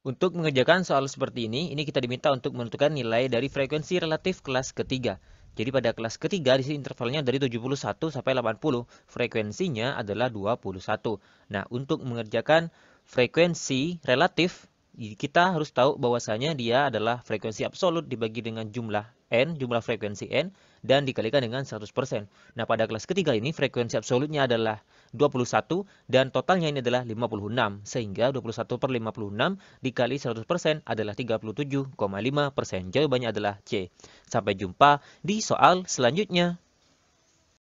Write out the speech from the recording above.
Untuk mengerjakan soal seperti ini, ini kita diminta untuk menentukan nilai dari frekuensi relatif kelas ketiga. Jadi pada kelas ketiga di sini intervalnya dari 71 sampai 80, frekuensinya adalah 21. Nah, untuk mengerjakan frekuensi relatif, kita harus tahu bahwasanya dia adalah frekuensi absolut dibagi dengan jumlah n, jumlah frekuensi n, dan dikalikan dengan 100%. Nah, pada kelas ketiga ini frekuensi absolutnya adalah 21 dan totalnya ini adalah 56 sehingga 21 per 56 dikali 100% adalah 37,5 persen. Jawabannya adalah C. Sampai jumpa di soal selanjutnya.